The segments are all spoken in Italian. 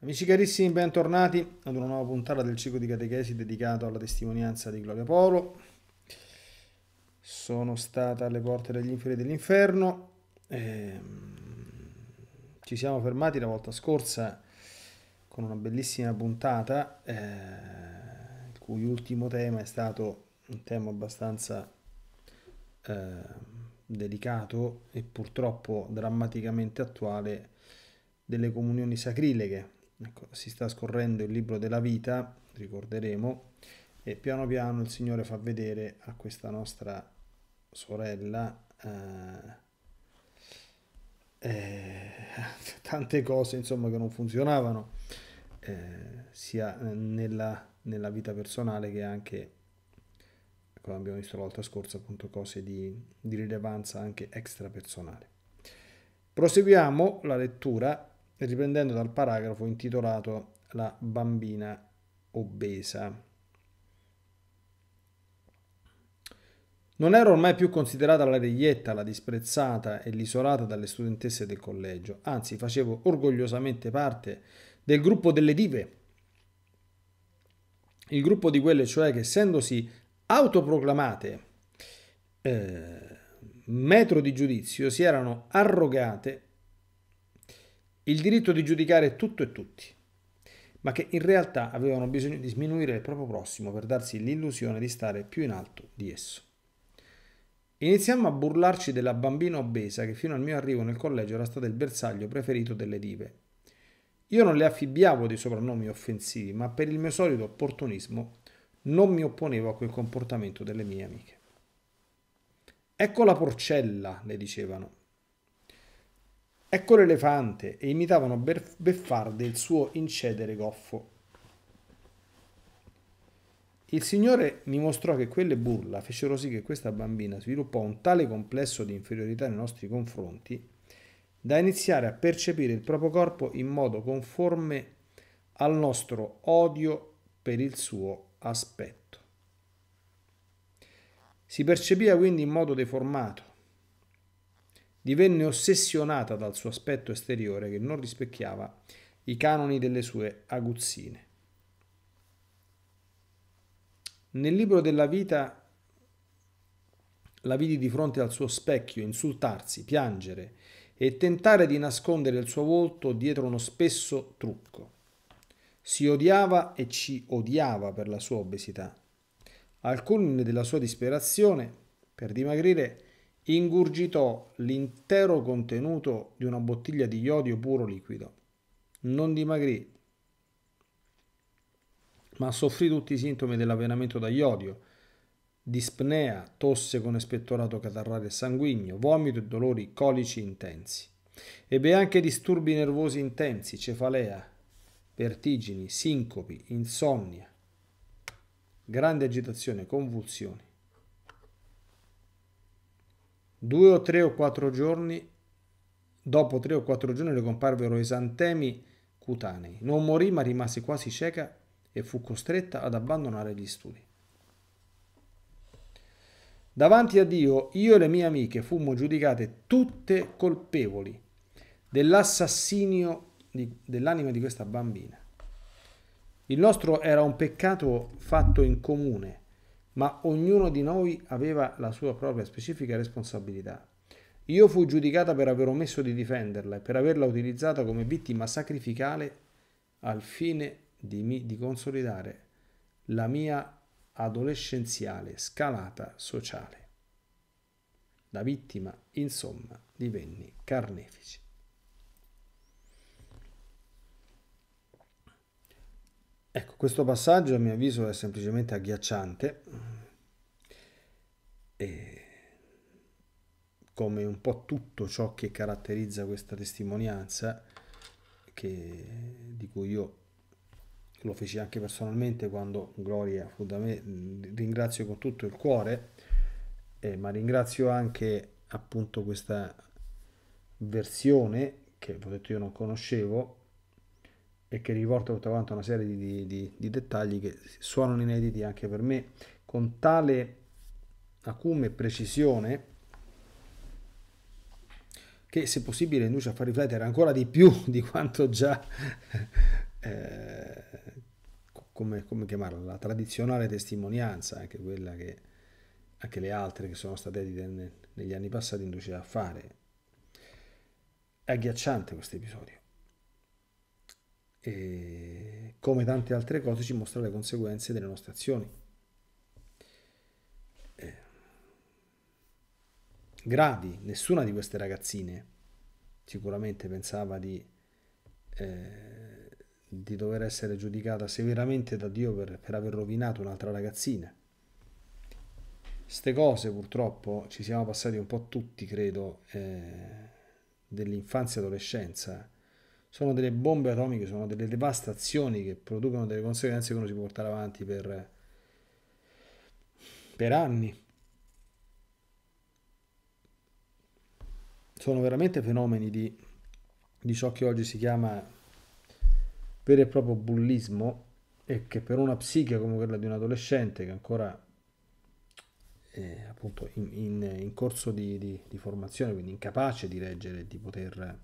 Amici carissimi, bentornati ad una nuova puntata del ciclo di catechesi dedicato alla testimonianza di Gloria Polo. Sono stata alle porte degli inferi dell'inferno. E... Ehm, ci siamo fermati la volta scorsa con una bellissima puntata, eh, il cui ultimo tema è stato un tema abbastanza eh, delicato e purtroppo drammaticamente attuale delle comunioni sacrileghe Ecco, si sta scorrendo il libro della vita, ricorderemo, e piano piano il Signore fa vedere a questa nostra sorella eh, eh, tante cose insomma che non funzionavano eh, sia nella, nella, vita personale che anche come abbiamo visto la volta scorsa appunto cose di, di rilevanza anche extra personale. proseguiamo la lettura riprendendo dal paragrafo intitolato La bambina obesa. Non ero ormai più considerata la reietta, la disprezzata e l'isolata dalle studentesse del collegio, anzi facevo orgogliosamente parte del gruppo delle dive. Il gruppo di quelle cioè che essendosi autoproclamate eh, metro di giudizio si erano arrogate il diritto di giudicare tutto e tutti, ma che in realtà avevano bisogno di sminuire il proprio prossimo per darsi l'illusione di stare più in alto di esso. Iniziamo a burlarci della bambina obesa che fino al mio arrivo nel collegio era stata il bersaglio preferito delle dive. Io non le affibbiavo di soprannomi offensivi, ma per il mio solito opportunismo non mi opponevo a quel comportamento delle mie amiche. Ecco la porcella, le dicevano, Ecco l'elefante e imitavano beffarde il suo incedere goffo. Il Signore mi mostrò che quelle burla fecero sì che questa bambina sviluppò un tale complesso di inferiorità nei nostri confronti da iniziare a percepire il proprio corpo in modo conforme al nostro odio per il suo aspetto. Si percepiva quindi in modo deformato, divenne ossessionata dal suo aspetto esteriore che non rispecchiava i canoni delle sue aguzzine. Nel libro della vita la vidi di fronte al suo specchio insultarsi, piangere e tentare di nascondere il suo volto dietro uno spesso trucco. Si odiava e ci odiava per la sua obesità. Al culmine della sua disperazione, per dimagrire, ingurgitò l'intero contenuto di una bottiglia di iodio puro liquido. Non dimagrì, ma soffrì tutti i sintomi dell'avvenamento da iodio, dispnea, tosse con espettorato catarrale sanguigno, vomito e dolori colici intensi. Ebbe anche disturbi nervosi intensi, cefalea, vertigini, sincopi, insonnia, grande agitazione, convulsioni. Due o tre o quattro giorni, dopo tre o quattro giorni le comparvero esantemi cutanei. Non morì ma rimase quasi cieca e fu costretta ad abbandonare gli studi. Davanti a Dio io e le mie amiche fummo giudicate tutte colpevoli dell'assassinio dell'anima di questa bambina. Il nostro era un peccato fatto in comune ma ognuno di noi aveva la sua propria specifica responsabilità. Io fui giudicata per aver omesso di difenderla e per averla utilizzata come vittima sacrificale al fine di, mi, di consolidare la mia adolescenziale scalata sociale. Da vittima, insomma, divenni carnefice. Ecco, questo passaggio a mio avviso è semplicemente agghiacciante e come un po' tutto ciò che caratterizza questa testimonianza, che, di cui io lo feci anche personalmente quando Gloria fu da me, ringrazio con tutto il cuore, eh, ma ringrazio anche appunto questa versione che ho detto io non conoscevo e che riportano tutta quanta una serie di, di, di, dettagli che suonano inediti anche per me con tale acume e precisione che se possibile induce a far riflettere ancora di più di quanto già eh, come, come chiamarla la tradizionale testimonianza anche quella che anche le altre che sono state edite negli anni passati induce a fare è agghiacciante questo episodio eh, come tante altre cose, ci mostra le conseguenze delle nostre azioni. Eh. Gradi, nessuna di queste ragazzine sicuramente pensava di, eh, di dover essere giudicata severamente da Dio per, per aver rovinato un'altra ragazzina. Queste cose purtroppo ci siamo passati un po' tutti, credo, eh, dell'infanzia e adolescenza sono delle bombe atomiche, sono delle devastazioni che producono delle conseguenze che uno si può portare avanti per, per anni. Sono veramente fenomeni di, di ciò che oggi si chiama vero e proprio bullismo e che per una psiche come quella di un adolescente che ancora è appunto in, in, in corso di, di, di, formazione, quindi incapace di reggere, di poter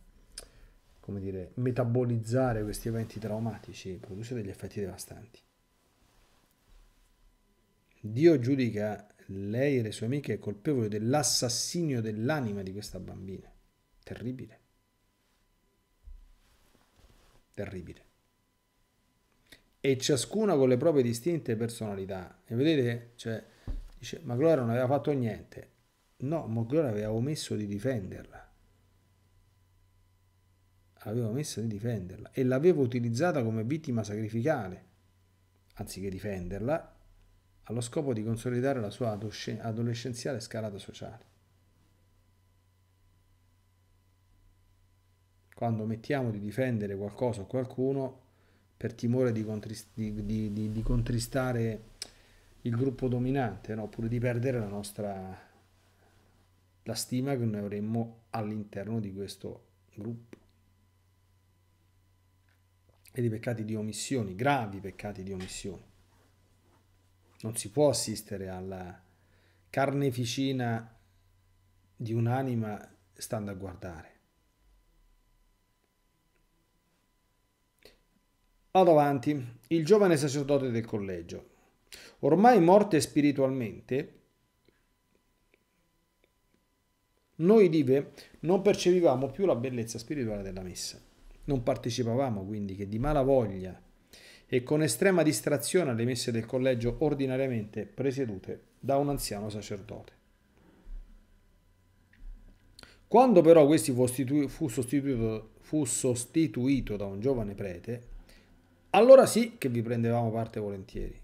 come dire, metabolizzare questi eventi traumatici produce degli effetti devastanti. Dio giudica lei e le sue amiche colpevoli dell'assassinio dell'anima di questa bambina. Terribile. Terribile. E ciascuna con le proprie distinte personalità. E vedete, cioè, dice, Maglora non aveva fatto niente. No, Maglora aveva omesso di difenderla avevo messo di difenderla e l'avevo utilizzata come vittima sacrificale, anziché difenderla, allo scopo di consolidare la sua adolescenziale scalata sociale. Quando mettiamo di difendere qualcosa o qualcuno per timore di, contrist- di, di, di contristare il gruppo dominante, no? oppure di perdere la nostra la stima che noi avremmo all'interno di questo gruppo e dei peccati di omissioni, gravi peccati di omissioni. Non si può assistere alla carneficina di un'anima stando a guardare. Vado avanti, il giovane sacerdote del collegio. Ormai morte spiritualmente, noi dive non percepivamo più la bellezza spirituale della messa. Non partecipavamo quindi che di mala voglia e con estrema distrazione alle messe del collegio ordinariamente presiedute da un anziano sacerdote. Quando però questi fu, fu, sostituito, fu sostituito da un giovane prete, allora sì che vi prendevamo parte volentieri,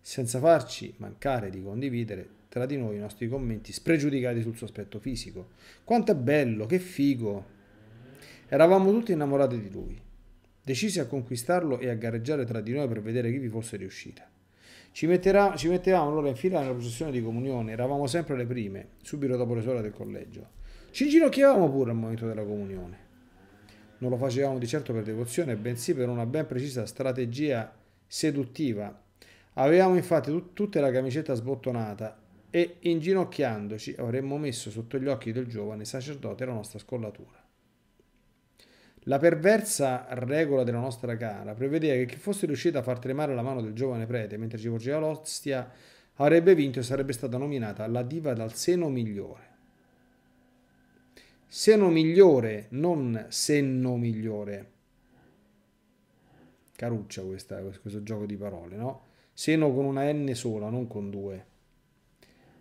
senza farci mancare di condividere tra di noi i nostri commenti spregiudicati sul suo aspetto fisico. Quanto è bello, che figo, Eravamo tutti innamorati di lui, decisi a conquistarlo e a gareggiare tra di noi per vedere chi vi fosse riuscita. Ci, metterà, ci mettevamo allora in fila nella processione di comunione, eravamo sempre le prime, subito dopo le suore del collegio. Ci inginocchiavamo pure al momento della comunione. Non lo facevamo di certo per devozione, bensì per una ben precisa strategia seduttiva. Avevamo infatti tut- tutta la camicetta sbottonata e inginocchiandoci avremmo messo sotto gli occhi del giovane sacerdote la nostra scollatura. La perversa regola della nostra gara prevedeva che chi fosse riuscito a far tremare la mano del giovane prete mentre ci porgeva l'ostia avrebbe vinto e sarebbe stata nominata la diva dal seno migliore. Seno migliore, non senno migliore. Caruccia questa, questo gioco di parole, no? Seno con una N sola, non con due.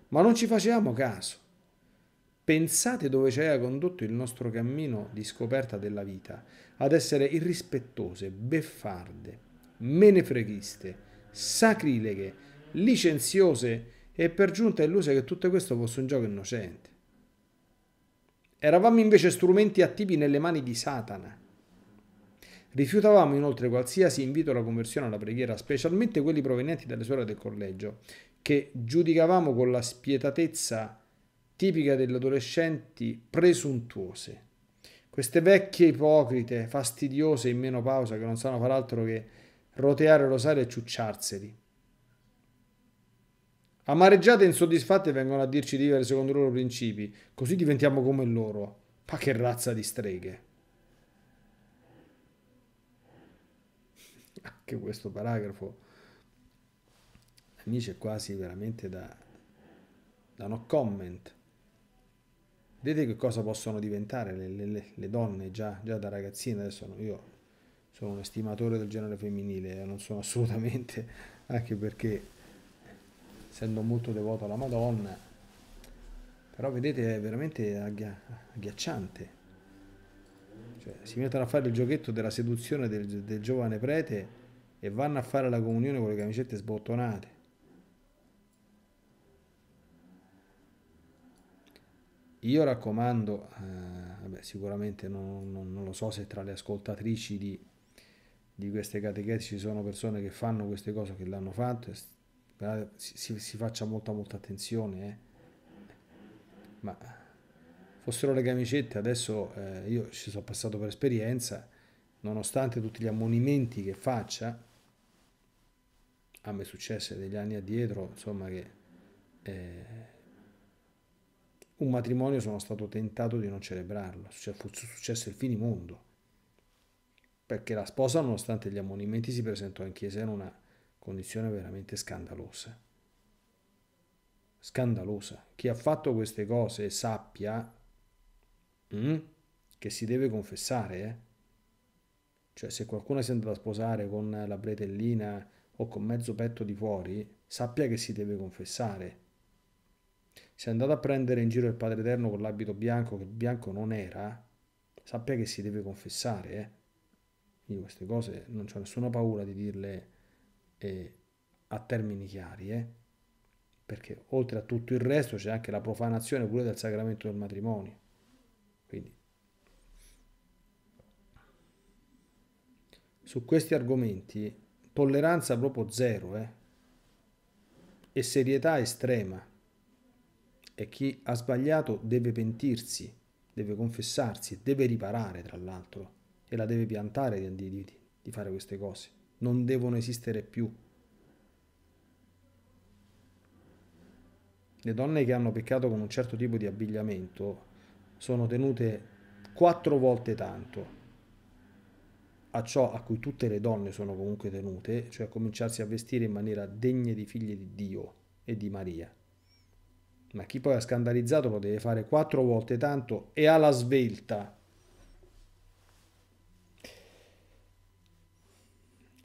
Ma non ci facevamo caso. Pensate dove ci ha condotto il nostro cammino di scoperta della vita, ad essere irrispettose, beffarde, menefreghiste, sacrileghe, licenziose e per giunta illuse che tutto questo fosse un gioco innocente. Eravamo invece strumenti attivi nelle mani di Satana. Rifiutavamo inoltre qualsiasi invito alla conversione alla preghiera, specialmente quelli provenienti dalle suore del collegio, che giudicavamo con la spietatezza di tipica delle adolescenti presuntuose. Queste vecchie ipocrite, fastidiose in menopausa, che non sanno far altro che roteare rosario e ciucciarseli. Amareggiate e insoddisfatte vengono a dirci di vivere secondo i loro principi, così diventiamo come loro. Ma che razza di streghe! Anche questo paragrafo, amici, è quasi veramente da, da no comment. Vedete che cosa possono diventare le, le, le donne già, già, da ragazzine. Adesso io sono un estimatore del genere femminile, eh, non sono assolutamente, anche perché essendo molto devoto alla Madonna, però vedete è veramente agghiacciante. Cioè, si mettono a fare il giochetto della seduzione del, del giovane prete e vanno a fare la comunione con le camicette sbottonate Io raccomando, eh, vabbè, sicuramente non, non, non, lo so se tra le ascoltatrici di, di queste catechesi ci sono persone che fanno queste cose, che l'hanno fatto, eh, si, si, si faccia molta molta attenzione, eh. ma fossero le camicette, adesso eh, io ci sono passato per esperienza, nonostante tutti gli ammonimenti che faccia, a me successe degli anni addietro, insomma che... Eh, un matrimonio sono stato tentato di non celebrarlo, cioè fu successo il finimondo, perché la sposa nonostante gli ammonimenti si presentò in chiesa in una condizione veramente scandalosa. Scandalosa. Chi ha fatto queste cose sappia mm, che si deve confessare, eh? Cioè se qualcuno si è andato a sposare con la bretellina o con mezzo petto di fuori, sappia che si deve confessare se andate a prendere in giro il Padre Eterno con l'abito bianco, che bianco non era, sappia che si deve confessare. Eh. Quindi queste cose non ho nessuna paura di dirle eh, a termini chiari, eh. perché oltre a tutto il resto c'è anche la profanazione pure del sacramento del matrimonio. Quindi su questi argomenti tolleranza proprio zero eh? e serietà estrema e chi ha sbagliato deve pentirsi, deve confessarsi, deve riparare tra l'altro e la deve piantare di, di, di fare queste cose. Non devono esistere più. Le donne che hanno peccato con un certo tipo di abbigliamento sono tenute quattro volte tanto a ciò a cui tutte le donne sono comunque tenute, cioè a cominciarsi a vestire in maniera degna di figlie di Dio e di Maria ma chi poi ha scandalizzato lo deve fare quattro volte tanto e alla svelta.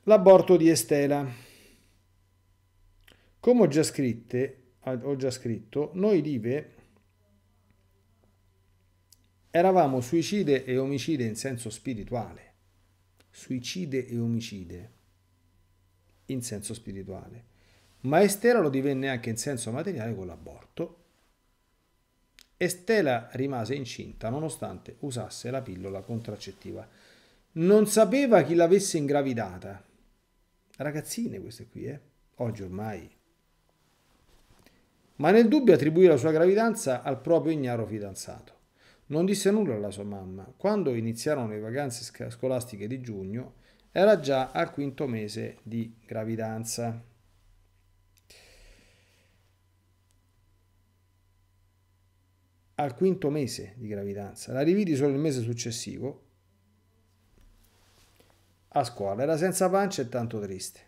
L'aborto di Estela. Come ho già, scritte, ho già scritto, noi live eravamo suicide e omicide in senso spirituale. Suicide e omicide in senso spirituale ma Estela lo divenne anche in senso materiale con l'aborto. Estela rimase incinta nonostante usasse la pillola contraccettiva. Non sapeva chi l'avesse ingravidata. Ragazzine queste qui, eh? Oggi ormai. Ma nel dubbio attribuì la sua gravidanza al proprio ignaro fidanzato. Non disse nulla alla sua mamma. Quando iniziarono le vacanze scolastiche di giugno, era già al quinto mese di gravidanza. al quinto mese di gravidanza, la rividi solo il mese successivo a scuola, era senza pancia e tanto triste.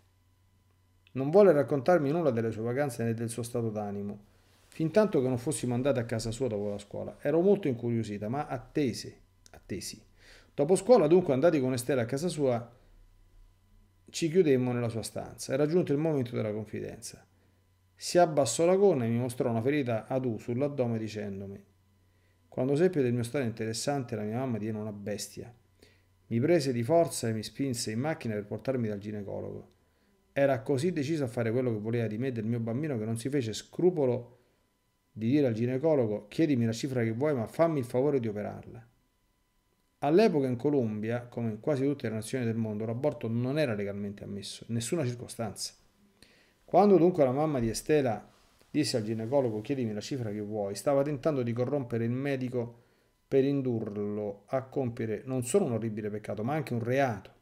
Non volle raccontarmi nulla delle sue vacanze né del suo stato d'animo, fin tanto che non fossimo andati a casa sua dopo la scuola. Ero molto incuriosita, ma attese, attesi. Dopo scuola, dunque, andati con Estela a casa sua, ci chiudemmo nella sua stanza. Era giunto il momento della confidenza. Si abbassò la gonna e mi mostrò una ferita ad U sull'addome dicendomi quando seppe del mio stato interessante, la mia mamma diede una bestia. Mi prese di forza e mi spinse in macchina per portarmi dal ginecologo. Era così deciso a fare quello che voleva di me e del mio bambino che non si fece scrupolo di dire al ginecologo chiedimi la cifra che vuoi ma fammi il favore di operarla. All'epoca in Colombia, come in quasi tutte le nazioni del mondo, l'aborto non era legalmente ammesso, in nessuna circostanza. Quando dunque la mamma di Estela Disse al ginecologo chiedimi la cifra che vuoi. Stava tentando di corrompere il medico per indurlo a compiere non solo un orribile peccato, ma anche un reato.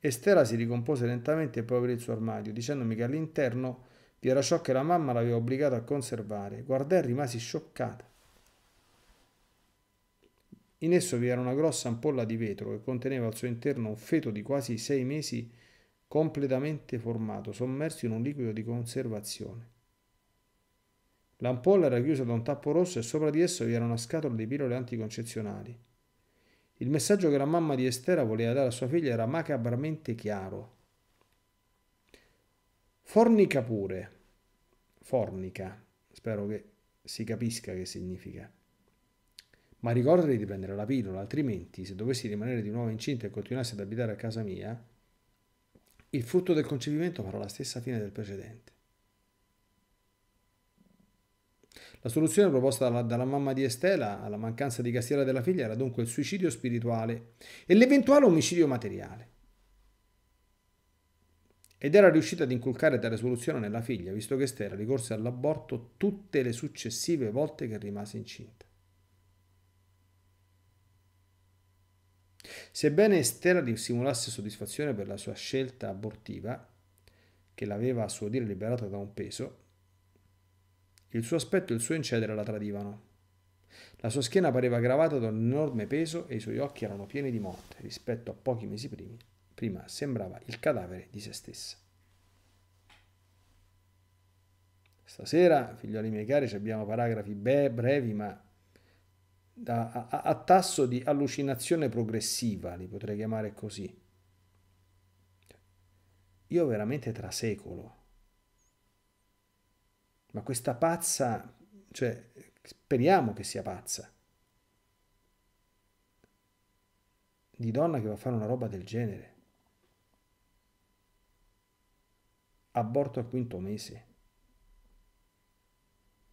Estera si ricompose lentamente e poi aprì il suo armadio, dicendomi che all'interno vi era ciò che la mamma l'aveva obbligata a conservare. Guardai e rimasi scioccata. In esso vi era una grossa ampolla di vetro che conteneva al suo interno un feto di quasi sei mesi completamente formato, sommerso in un liquido di conservazione. L'ampolla era chiusa da un tappo rosso e sopra di esso vi era una scatola di pillole anticoncezionali. Il messaggio che la mamma di Estera voleva dare a sua figlia era macabramente chiaro. Fornica pure. Fornica. Spero che si capisca che significa. Ma ricordati di prendere la pillola, altrimenti, se dovessi rimanere di nuovo incinta e continuassi ad abitare a casa mia, il frutto del concepimento farà la stessa fine del precedente. La soluzione proposta dalla, dalla mamma di Estela alla mancanza di Castiera della figlia era dunque il suicidio spirituale e l'eventuale omicidio materiale. Ed era riuscita ad inculcare tale soluzione nella figlia, visto che Estela ricorse all'aborto tutte le successive volte che rimase incinta. Sebbene Estela dissimulasse soddisfazione per la sua scelta abortiva, che l'aveva a suo dire liberata da un peso, il suo aspetto e il suo incedere la tradivano. La sua schiena pareva gravata da un enorme peso e i suoi occhi erano pieni di morte. Rispetto a pochi mesi primi, prima sembrava il cadavere di se stessa. Stasera, figlioli miei cari, ci abbiamo paragrafi be- brevi ma a, a, a tasso di allucinazione progressiva, li potrei chiamare così. Io veramente trasecolo ma questa pazza, cioè speriamo che sia pazza, di donna che va a fare una roba del genere. Aborto al quinto mese.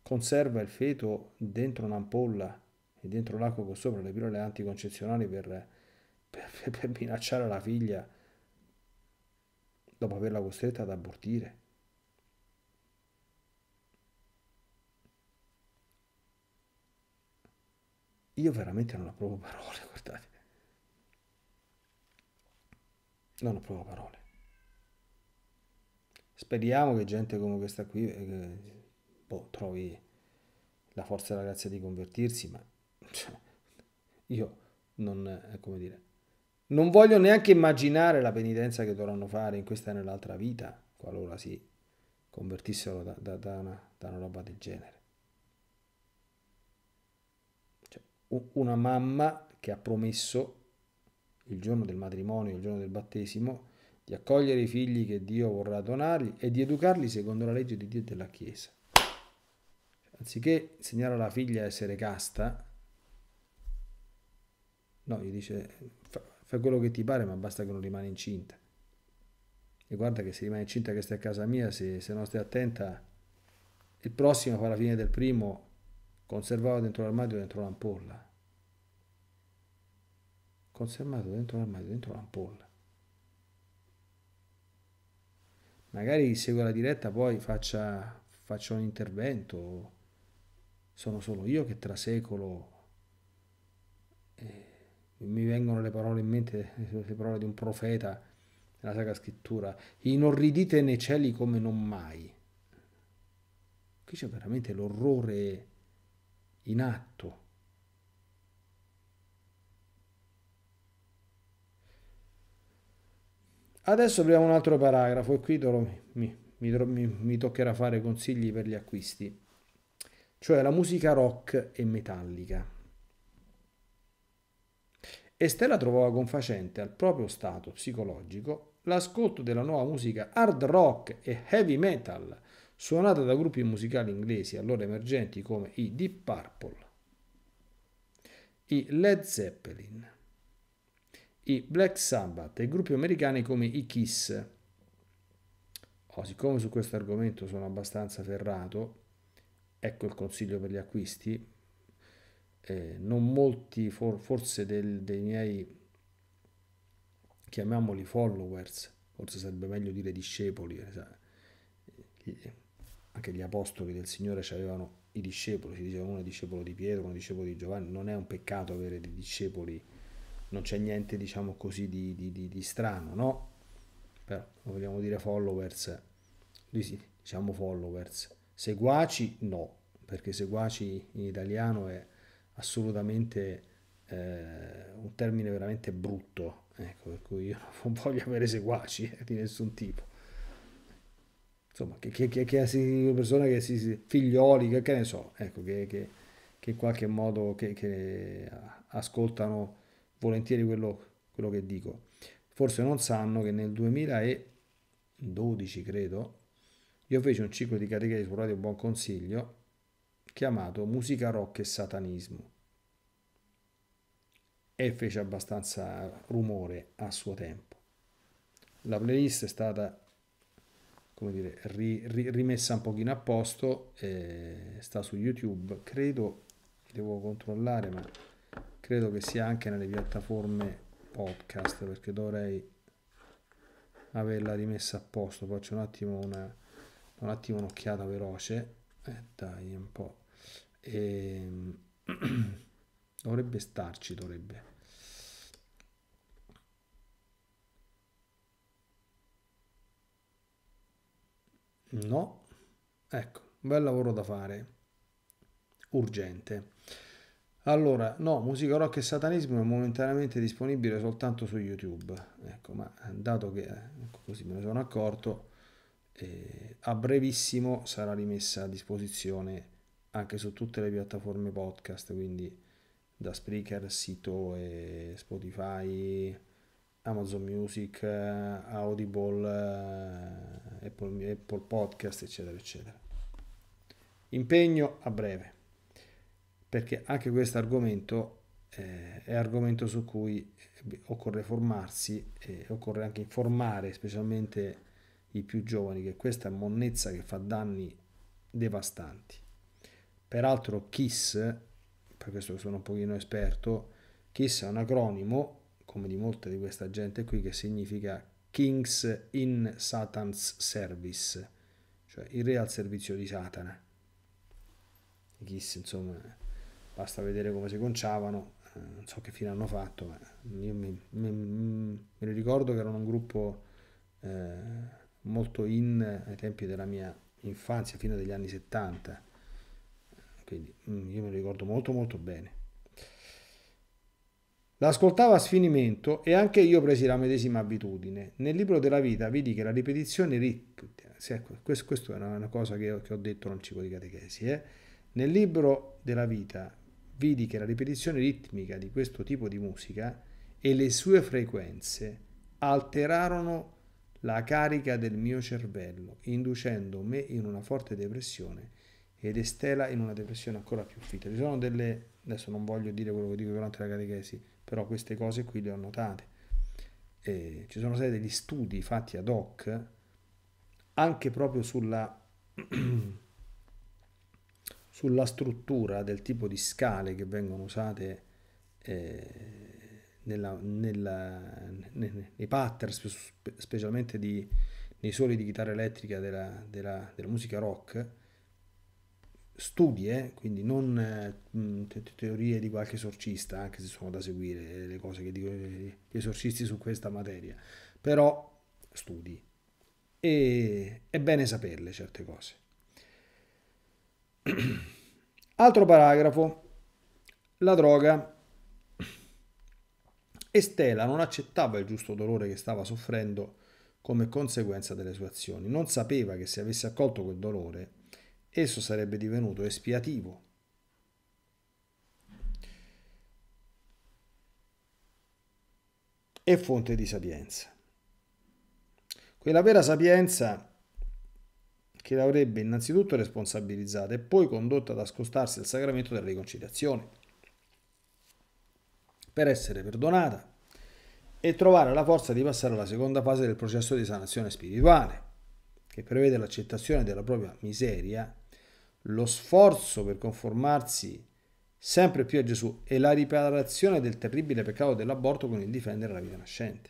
Conserva il feto dentro un'ampolla e dentro l'acqua sopra le pillole anticoncezionali per, per, per minacciare la figlia dopo averla costretta ad abortire. Io veramente non ho proprio parole, guardate. Non ho proprio parole. Speriamo che gente come questa qui eh, boh, trovi la forza e la grazia di convertirsi, ma cioè, io non, eh, come dire, non voglio neanche immaginare la penitenza che dovranno fare in questa e nell'altra vita, qualora si convertissero da, da, da, una, da una roba del genere. una mamma che ha promesso il giorno del matrimonio, il giorno del battesimo, di accogliere i figli che Dio vorrà donargli e di educarli secondo la legge di Dio e della Chiesa. Anziché insegnare alla figlia a essere casta, no, gli dice fai quello che ti pare ma basta che non rimani incinta. E guarda che se rimani incinta che stai a casa mia, se, se non stai attenta, il prossimo fa la fine del primo Conservato dentro l'armadio, dentro l'ampolla. Conservato dentro l'armadio, dentro l'ampolla. Magari chi segue la diretta poi faccia, faccia un intervento. Sono solo io che trasecolo. Eh, mi vengono le parole in mente, le parole di un profeta nella Sacra Scrittura, inorridite nei cieli come non mai. Qui c'è veramente l'orrore in atto. Adesso apriamo un altro paragrafo e qui mi, mi, mi, mi toccherà fare consigli per gli acquisti, cioè la musica rock e metallica. Estella trovava confacente al proprio stato psicologico l'ascolto della nuova musica hard rock e heavy metal suonata da gruppi musicali inglesi allora emergenti come i Deep Purple, i Led Zeppelin, i Black Sabbath e gruppi americani come i Kiss. Oh, siccome su questo argomento sono abbastanza ferrato, ecco il consiglio per gli acquisti. Eh, non molti, for, forse del, dei miei, chiamiamoli followers, forse sarebbe meglio dire discepoli, eh, eh, anche gli apostoli del Signore avevano i discepoli, si diceva uno è discepolo di Pietro, uno è discepolo di Giovanni, non è un peccato avere dei discepoli, non c'è niente diciamo così di, di, di, di strano, no? Però vogliamo dire followers, lui sì, diciamo followers, seguaci no, perché seguaci in italiano è assolutamente eh, un termine veramente brutto, ecco, per cui io non voglio avere seguaci eh, di nessun tipo insomma, che, che, che, che una persona che si figlioli, che, che ne so, ecco, che, che, che in qualche modo che, che ascoltano volentieri quello, quello che dico. Forse non sanno che nel 2012, credo, io feci un ciclo di catechesi su Radio Buon Consiglio chiamato Musica Rock e Satanismo e fece abbastanza rumore a suo tempo. La playlist è stata come dire, ri, ri, rimessa un pochino a posto, eh, sta su YouTube, credo, devo controllare, ma credo che sia anche nelle piattaforme podcast, perché dovrei averla rimessa a posto, faccio un attimo una, un attimo un'occhiata veloce, eh, dai un po', e, ehm, dovrebbe starci, dovrebbe. No. Ecco, bel lavoro da fare. Urgente. Allora, no, musica rock e satanismo è momentaneamente disponibile soltanto su YouTube. Ecco, ma eh, dato che eh, ecco, così me ne sono accorto, eh, a brevissimo sarà rimessa a disposizione anche su tutte le piattaforme podcast, quindi da Spreaker, sito e Spotify, Amazon Music, eh, Audible, eh, Apple, Apple Podcast, eccetera, eccetera. Impegno a breve, perché anche questo argomento eh, è argomento su cui eh, occorre formarsi e occorre anche informare, specialmente i più giovani, che questa è monnezza che fa danni devastanti. Peraltro KISS, per questo sono un pochino esperto, KISS è un acronimo come di molta di questa gente qui, che significa Kings in Satan's Service, cioè il re al servizio di Satana. I Kiss, insomma, basta vedere come si conciavano, eh, non so che fine hanno fatto, ma io mi, mi, mi ricordo che erano un gruppo eh, molto in ai tempi della mia infanzia, fino agli anni 70, quindi mm, io me lo ricordo molto molto bene. La a sfinimento e anche io presi la medesima abitudine. Nel libro della vita vedi che la ripetizione ripete. Ecco, Questa è una cosa che ho detto nel ciclo di catechesi. Eh? Nel libro della vita vidi che la ripetizione ritmica di questo tipo di musica e le sue frequenze alterarono la carica del mio cervello, inducendo me in una forte depressione ed Estela in una depressione ancora più fitta. Ci sono delle, adesso non voglio dire quello che dico durante la catechesi, però queste cose qui le ho notate. E ci sono stati degli studi fatti ad hoc anche proprio sulla, sulla struttura del tipo di scale che vengono usate eh, nella, nella, nei, nei pattern, specialmente di, nei soli di chitarra elettrica della, della, della musica rock studie, quindi non eh, teorie di qualche esorcista, anche se sono da seguire le cose che dicono gli esorcisti su questa materia, però studi. E è bene saperle certe cose. Altro paragrafo, la droga. Estela non accettava il giusto dolore che stava soffrendo come conseguenza delle sue azioni. Non sapeva che se avesse accolto quel dolore esso sarebbe divenuto espiativo. e fonte di sapienza. Quella vera sapienza che l'avrebbe innanzitutto responsabilizzata e poi condotta ad ascoltarsi al sacramento della riconciliazione, per essere perdonata e trovare la forza di passare alla seconda fase del processo di sanazione spirituale, che prevede l'accettazione della propria miseria lo sforzo per conformarsi sempre più a Gesù e la riparazione del terribile peccato dell'aborto con il difendere la vita nascente.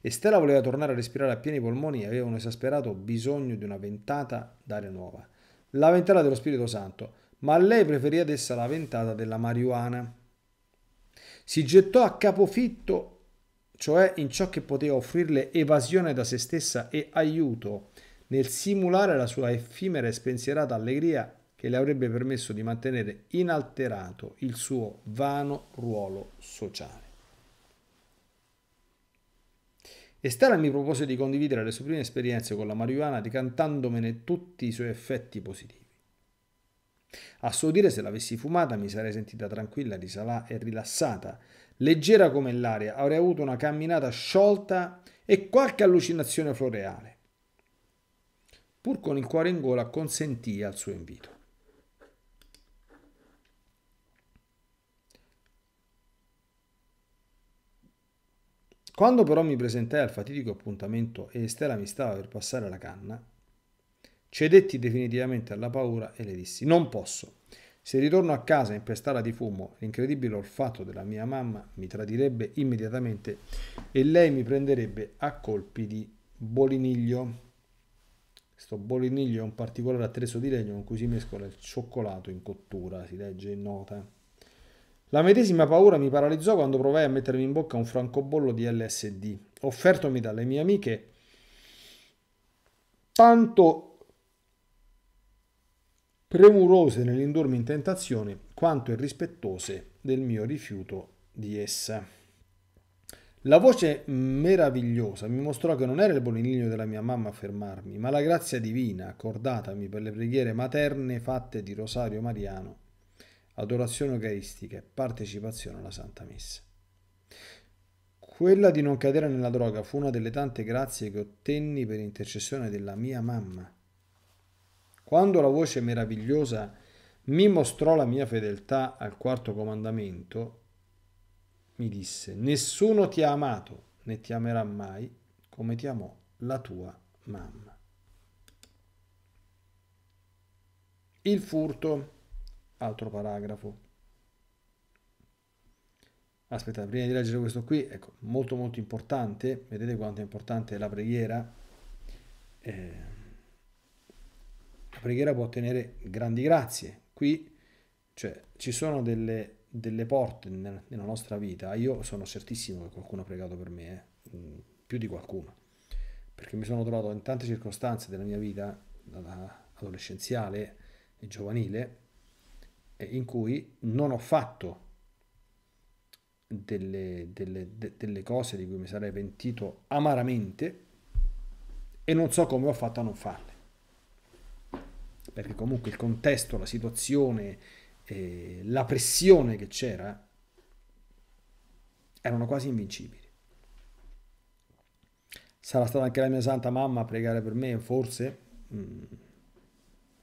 Estela voleva tornare a respirare a pieni polmoni e aveva un esasperato bisogno di una ventata d'aria nuova, la ventata dello Spirito Santo, ma lei preferì ad essa la ventata della marijuana. Si gettò a capofitto, cioè in ciò che poteva offrirle evasione da se stessa e aiuto nel simulare la sua effimera e spensierata allegria che le avrebbe permesso di mantenere inalterato il suo vano ruolo sociale. Estela mi propose di condividere le sue prime esperienze con la marijuana ricantandomene tutti i suoi effetti positivi. A suo dire, se l'avessi fumata mi sarei sentita tranquilla, risalà e rilassata, leggera come l'aria, avrei avuto una camminata sciolta e qualche allucinazione floreale pur con il cuore in gola consentì al suo invito. Quando però mi presentai al fatidico appuntamento e Estela mi stava per passare la canna, cedetti definitivamente alla paura e le dissi: Non posso. Se ritorno a casa in pestala di fumo, l'incredibile olfatto della mia mamma mi tradirebbe immediatamente e lei mi prenderebbe a colpi di boliniglio. Questo boliniglio è un particolare attrezzo di legno con cui si mescola il cioccolato in cottura, si legge in nota. La medesima paura mi paralizzò quando provai a mettermi in bocca un francobollo di LSD, offertomi dalle mie amiche tanto premurose nell'indurmi in tentazione quanto irrispettose del mio rifiuto di essa. La voce meravigliosa mi mostrò che non era il buon della mia mamma a fermarmi, ma la grazia divina accordatami per le preghiere materne fatte di rosario mariano, adorazione eucaristica e partecipazione alla Santa Messa. Quella di non cadere nella droga fu una delle tante grazie che ottenni per intercessione della mia mamma. Quando la voce meravigliosa mi mostrò la mia fedeltà al quarto comandamento, mi disse, nessuno ti ha amato né ti amerà mai come ti amò la tua mamma. Il furto, altro paragrafo. Aspetta, prima di leggere questo qui, ecco, molto molto importante, vedete quanto è importante la preghiera. Eh, la preghiera può ottenere grandi grazie. Qui cioè, ci sono delle delle porte nella nostra vita, io sono certissimo che qualcuno ha pregato per me, eh? Mm, più di qualcuno, perché mi sono trovato in tante circostanze della mia vita, adolescenziale e giovanile, in cui non ho fatto delle, delle, de, delle cose di cui mi sarei pentito amaramente e non so come ho fatto a non farle. Perché comunque il contesto, la situazione, eh, la pressione che c'era, erano quasi invincibili. Sarà stata anche la mia santa mamma a pregare per me, forse mh, mm,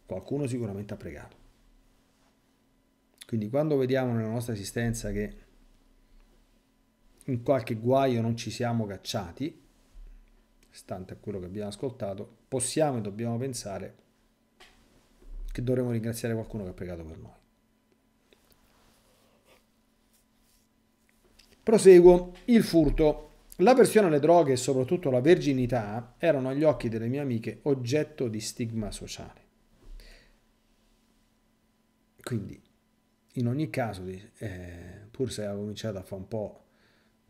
qualcuno sicuramente ha pregato. Quindi quando vediamo nella nostra esistenza che in qualche guaio non ci siamo cacciati, stante a quello che abbiamo ascoltato, possiamo e dobbiamo pensare che dovremmo ringraziare qualcuno che ha pregato per noi. Proseguo, il furto. L'avversione alle droghe e soprattutto la verginità erano agli occhi delle mie amiche oggetto di stigma sociale. Quindi, in ogni caso, eh, pur se aveva cominciato a fare un po'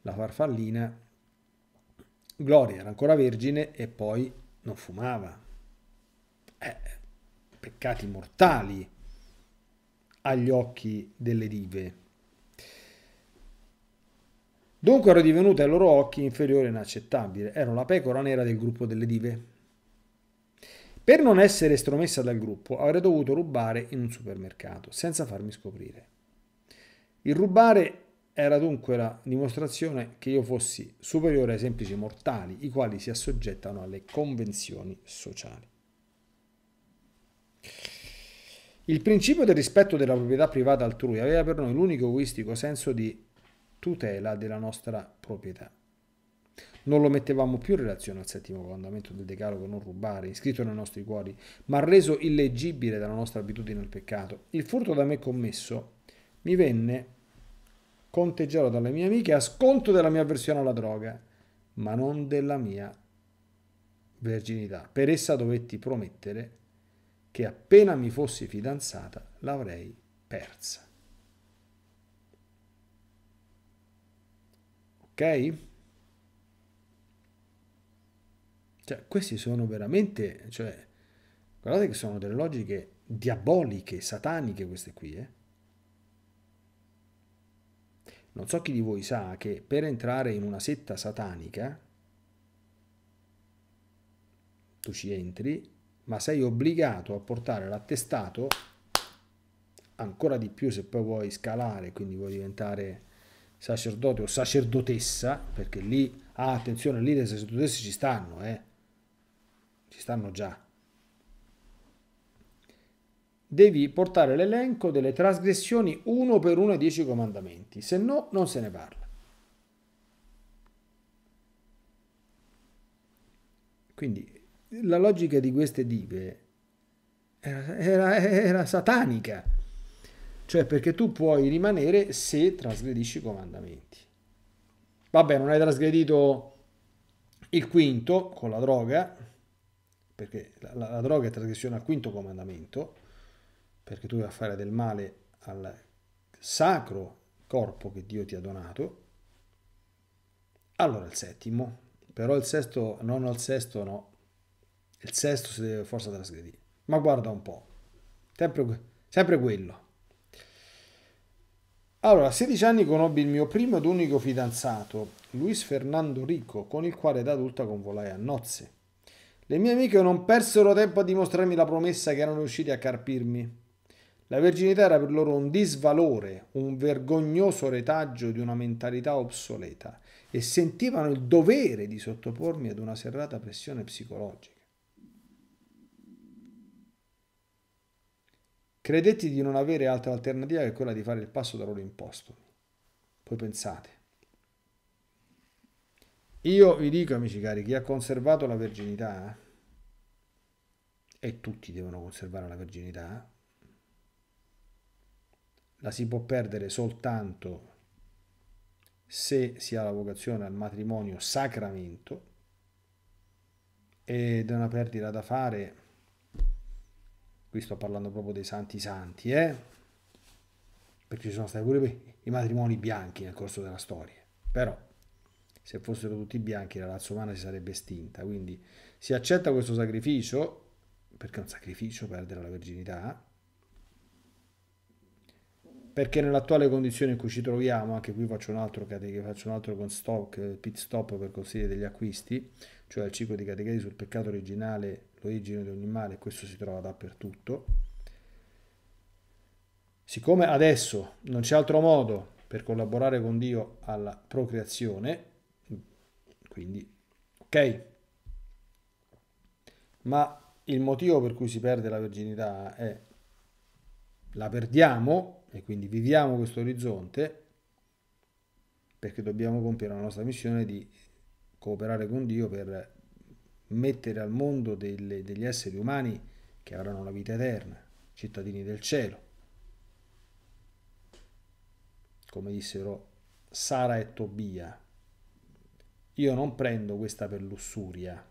la farfallina, Gloria era ancora vergine e poi non fumava. Eh, peccati mortali agli occhi delle dive. Dunque ero divenuta ai loro occhi inferiore e inaccettabile, ero la pecora nera del gruppo delle dive. Per non essere estromessa dal gruppo avrei dovuto rubare in un supermercato, senza farmi scoprire. Il rubare era dunque la dimostrazione che io fossi superiore ai semplici mortali, i quali si assoggettano alle convenzioni sociali. Il principio del rispetto della proprietà privata altrui aveva per noi l'unico egoistico senso di tutela della nostra proprietà. Non lo mettevamo più in relazione al settimo comandamento del decalogo non rubare, iscritto nei nostri cuori, ma reso illegibile dalla nostra abitudine al peccato. Il furto da me commesso mi venne conteggiato dalle mie amiche a sconto della mia avversione alla droga, ma non della mia verginità. Per essa dovetti promettere che appena mi fossi fidanzata l'avrei persa. ok? Cioè, questi sono veramente, cioè, guardate che sono delle logiche diaboliche, sataniche queste qui, eh? Non so chi di voi sa che per entrare in una setta satanica, tu ci entri, ma sei obbligato a portare l'attestato ancora di più se poi vuoi scalare, quindi vuoi diventare sacerdote o sacerdotessa, perché lì, ah, attenzione, lì le sacerdotesse ci stanno, eh, ci stanno già. Devi portare l'elenco delle trasgressioni uno per uno ai dieci comandamenti, se no non se ne parla. Quindi la logica di queste dive era, era, era satanica cioè perché tu puoi rimanere se trasgredisci i comandamenti. Vabbè, non hai trasgredito il quinto con la droga, perché la, la, la droga è trasgressione al quinto comandamento, perché tu vai a fare del male al sacro corpo che Dio ti ha donato. Allora il settimo, però il sesto, non al sesto no, il sesto si deve forza trasgredire. Ma guarda un po', sempre, sempre quello. Allora, a 16 anni conobbi il mio primo ed unico fidanzato, Luis Fernando Rico, con il quale da adulta convolai a nozze. Le mie amiche non persero tempo a dimostrarmi la promessa che erano riusciti a carpirmi. La verginità era per loro un disvalore, un vergognoso retaggio di una mentalità obsoleta e sentivano il dovere di sottopormi ad una serrata pressione psicologica. Credetti di non avere altra alternativa che quella di fare il passo da loro imposto. Poi pensate. Io vi dico, amici cari, chi ha conservato la verginità, eh, e tutti devono conservare la verginità, eh, la si può perdere soltanto se si ha la vocazione al matrimonio sacramento ed è una perdita da fare qui sto parlando proprio dei santi santi, eh? perché ci sono stati pure i matrimoni bianchi nel corso della storia, però se fossero tutti bianchi la razza umana si sarebbe estinta, quindi si accetta questo sacrificio, perché è un sacrificio perdere la virginità, perché nell'attuale condizione in cui ci troviamo, anche qui faccio un altro, faccio un altro con stock, eh, pit stop per consigliere degli acquisti, cioè il ciclo di catechesi sul peccato originale, l'origine di ogni male, questo si trova dappertutto. Siccome adesso non c'è altro modo per collaborare con Dio alla procreazione, quindi ok, ma il motivo per cui si perde la virginità è la perdiamo e quindi viviamo questo orizzonte perché dobbiamo compiere la nostra missione di cooperare con Dio per mettere al mondo delle, degli esseri umani che avranno la vita eterna, cittadini del cielo. Come dissero Sara e Tobia, io non prendo questa per lussuria,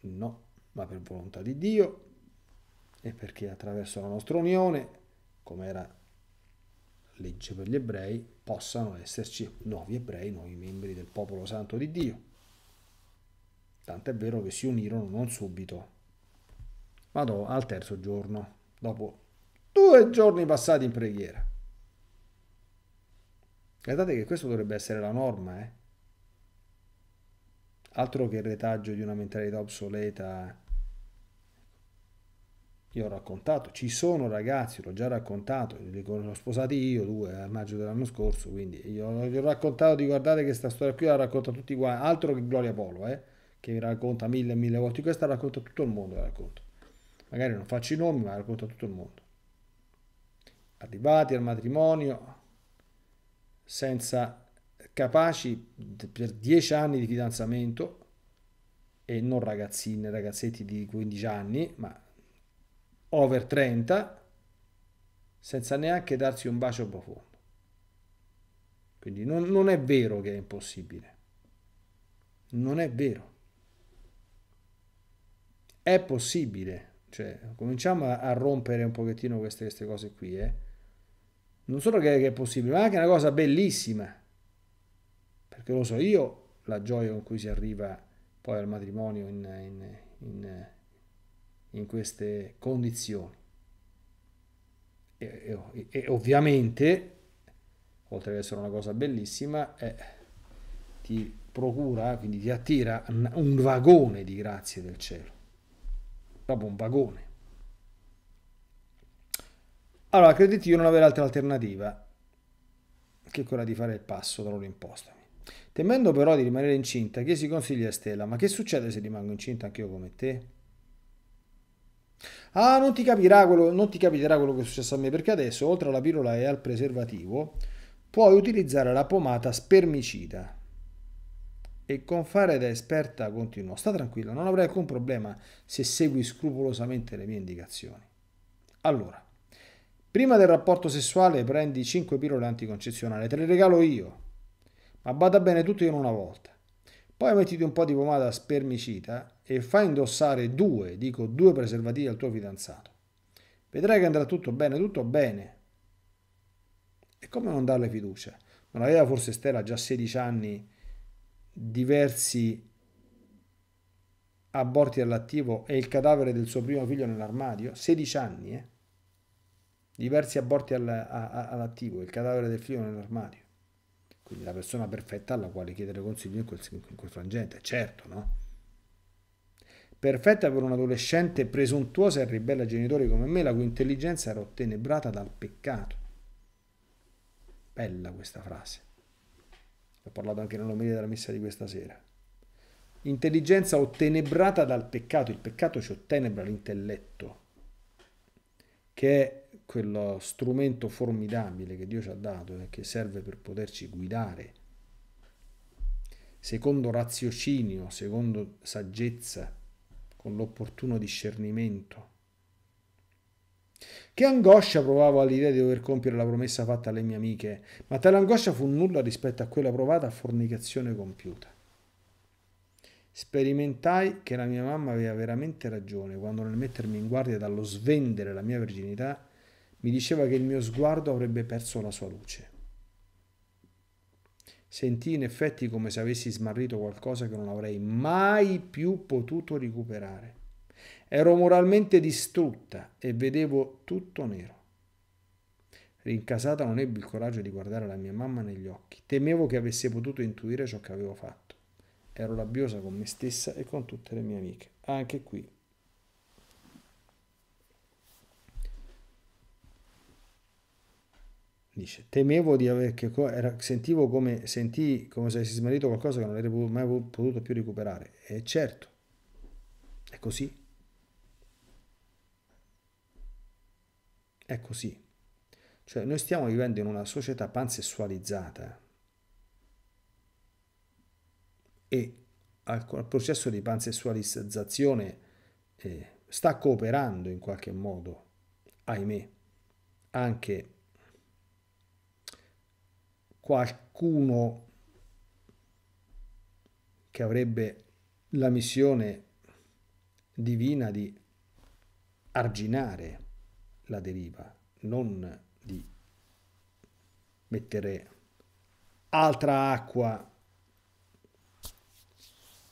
no, ma per volontà di Dio e perché attraverso la nostra unione, come era legge per gli ebrei, possano esserci nuovi ebrei, nuovi membri del popolo santo di Dio. Tant'è vero che si unirono non subito, ma al terzo giorno, dopo due giorni passati in preghiera. Guardate che questo dovrebbe essere la norma, eh? Altro che il retaggio di una mentalità obsoleta io ho raccontato, ci sono ragazzi, l'ho già raccontato, li ho sposati io due a maggio dell'anno scorso, quindi io gli ho raccontato di guardare questa storia qui la racconta tutti qua, altro che Gloria Polo, eh, che mi racconta mille e mille volte, questa la racconta tutto il mondo, la racconta. Magari non faccio i nomi, ma la racconta tutto il mondo. Arrivati al matrimonio, senza capaci per dieci anni di fidanzamento, e non ragazzine, ragazzetti di 15 anni, ma over 30 senza neanche darsi un bacio profondo. Quindi non, non è vero che è impossibile. Non è vero. È possibile. Cioè, cominciamo a, a rompere un pochettino queste, queste cose qui. Eh. Non solo che, che è possibile, ma anche una cosa bellissima. Perché lo so io la gioia con cui si arriva poi al matrimonio in, in, in in queste condizioni. E, e, e ovviamente, oltre ad essere una cosa bellissima, eh, ti procura, quindi ti attira un vagone di grazie del cielo. Proprio un vagone. Allora, crediti io non avere altra alternativa che quella di fare il passo da loro impostami. Temendo però di rimanere incinta, chiesi consigli a Stella, ma che succede se rimango incinta anche io come te? Ah, non ti, capirà quello, non ti capiterà quello che è successo a me, perché adesso, oltre alla pillola e al preservativo, puoi utilizzare la pomata spermicida. E con fare da esperta continuo. Sta tranquilla, non avrai alcun problema se segui scrupolosamente le mie indicazioni. Allora, prima del rapporto sessuale prendi 5 pillole anticoncezionali, te le regalo io. Ma bada bene tutto in una volta. Poi mettiti un po' di pomata spermicita e fai indossare due, dico due preservativi al tuo fidanzato. Vedrai che andrà tutto bene, tutto bene. E come non darle fiducia? Non aveva forse Stella già 16 anni, diversi aborti all'attivo e il cadavere del suo primo figlio nell'armadio? 16 anni, eh? Diversi aborti all'attivo e il cadavere del figlio nell'armadio. Quindi la persona perfetta alla quale chiedere consiglio in quel, in quel frangente, certo, no? Perfetta per un adolescente presuntuosa e ribella a genitori come me, la cui intelligenza era ottenebrata dal peccato. Bella questa frase. Ho parlato anche nell'omelia della messa di questa sera. Intelligenza ottenebrata dal peccato. Il peccato ci ottenebra l'intelletto, che è quello strumento formidabile che Dio ci ha dato e che serve per poterci guidare, secondo raziocinio, secondo saggezza, con l'opportuno discernimento. Che angoscia provavo all'idea di dover compiere la promessa fatta alle mie amiche, ma tale angoscia fu nulla rispetto a quella provata a fornicazione compiuta. Sperimentai che la mia mamma aveva veramente ragione quando nel mettermi in guardia dallo svendere la mia virginità mi diceva che il mio sguardo avrebbe perso la sua luce. Sentì in effetti come se avessi smarrito qualcosa che non avrei mai più potuto recuperare. Ero moralmente distrutta e vedevo tutto nero. Rincasata non ebbi il coraggio di guardare la mia mamma negli occhi. Temevo che avesse potuto intuire ciò che avevo fatto. Ero rabbiosa con me stessa e con tutte le mie amiche. Anche qui Dice, temevo di aver, che era, sentivo come, sentii come se avessi smarrito qualcosa che non avrei mai potuto più recuperare. E certo, è così. È così. Cioè, noi stiamo vivendo in una società pansessualizzata e al, processo di pansessualizzazione eh, sta cooperando in qualche modo, ahimè, anche qualcuno che avrebbe la missione divina di arginare la deriva, non di mettere altra acqua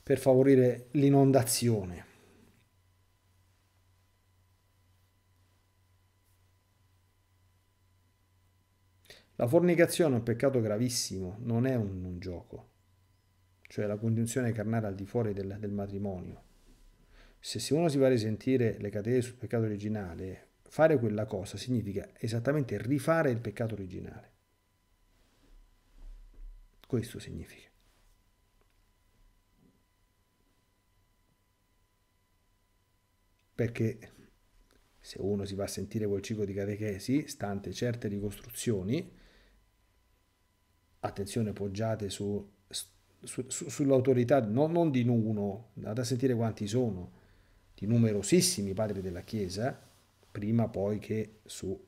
per favorire l'inondazione. La fornicazione è un peccato gravissimo, non è un, un gioco, cioè la condizione carnale al di fuori del, del matrimonio. Se, se uno si va a risentire le catene sul peccato originale, fare quella cosa significa esattamente rifare il peccato originale. Questo significa. Perché se uno si va a sentire quel ciclo di catechesi, stante certe ricostruzioni, attenzione, poggiate su, su, su, sull'autorità no, non di uno, andate a sentire quanti sono, di numerosissimi padri della Chiesa, prima poi che su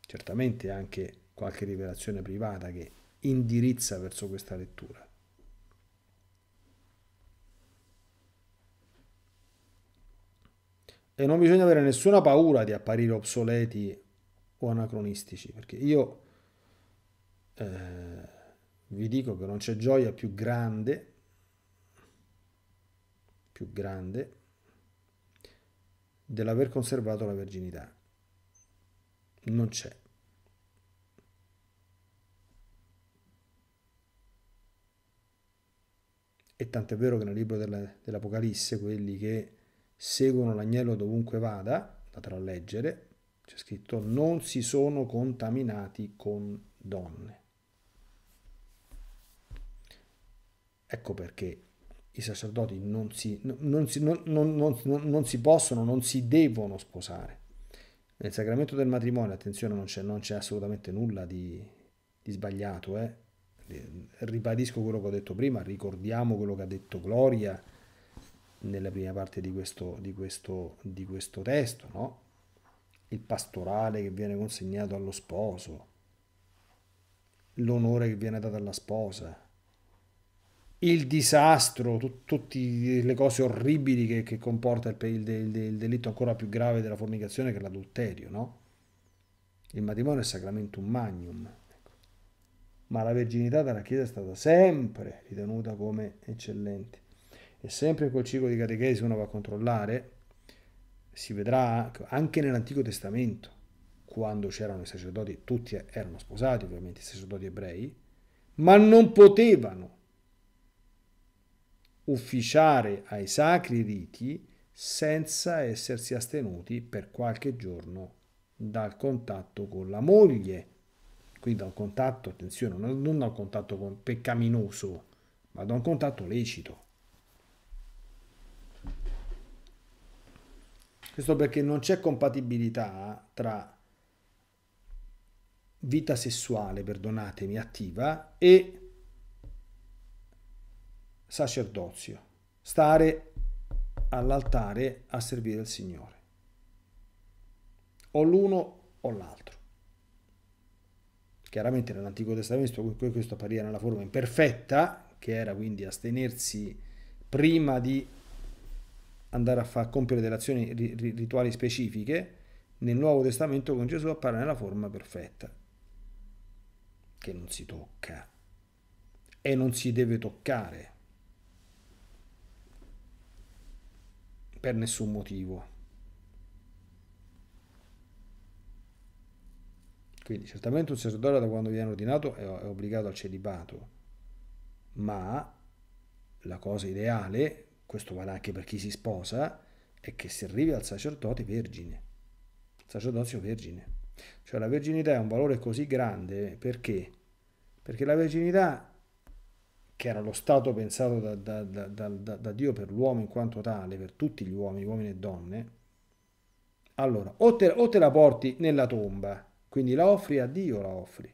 certamente anche qualche rivelazione privata che indirizza verso questa lettura. E non bisogna avere nessuna paura di apparire obsoleti o anacronistici, perché io eh, vi dico che non c'è gioia più grande, più grande, dell'aver conservato la verginità. Non c'è. E tant'è vero che nel libro dell'Apocalisse quelli che seguono l'agnello dovunque vada, da traleggere, c'è scritto non si sono contaminati con donne. Ecco perché i sacerdoti non si, non, si, non, non si, possono, non si devono sposare. Nel sacramento del matrimonio, attenzione, non c'è, c'è assolutamente nulla di, di sbagliato. Eh. eh? Ribadisco quello che ho detto prima, ricordiamo quello che ha detto Gloria nella prima parte di questo, di questo, di questo testo, no? il pastorale che viene consegnato allo sposo, l'onore che viene dato alla sposa, il disastro, tut, tutte le cose orribili che, che comporta il, il, il, il, delitto ancora più grave della fornicazione che l'adulterio, no? Il matrimonio è sacramentum magnum. Ecco. Ma la virginità della Chiesa è stata sempre ritenuta come eccellente. E sempre quel ciclo di catechesi uno va a controllare, si vedrà anche nell'Antico Testamento, quando c'erano i sacerdoti, tutti erano sposati ovviamente, i sacerdoti ebrei, ma non potevano ufficiare ai sacri riti senza essersi astenuti per qualche giorno dal contatto con la moglie. Quindi da un contatto, attenzione, non da un contatto peccaminoso, ma da un contatto lecito. Questo perché non c'è compatibilità tra vita sessuale, perdonatemi, attiva e sacerdozio, stare all'altare a servire il Signore. O l'uno o l'altro. Chiaramente nell'Antico Testamento questo appariva nella forma imperfetta, che era quindi astenersi prima di andare a far compiere delle azioni rituali specifiche, nel Nuovo Testamento con Gesù appare nella forma perfetta, che non si tocca e non si deve toccare. per nessun motivo. Quindi certamente un sacerdote da quando viene ordinato è, obbligato al celibato, ma la cosa ideale, questo vale anche per chi si sposa, è che si arrivi al sacerdote vergine, sacerdozio vergine. Cioè la verginità è un valore così grande perché? Perché la verginità che era lo stato pensato da, da, da, da Dio per l'uomo in quanto tale, per tutti gli uomini, uomini e donne, allora o te, o te la porti nella tomba, quindi la offri a Dio, la offri.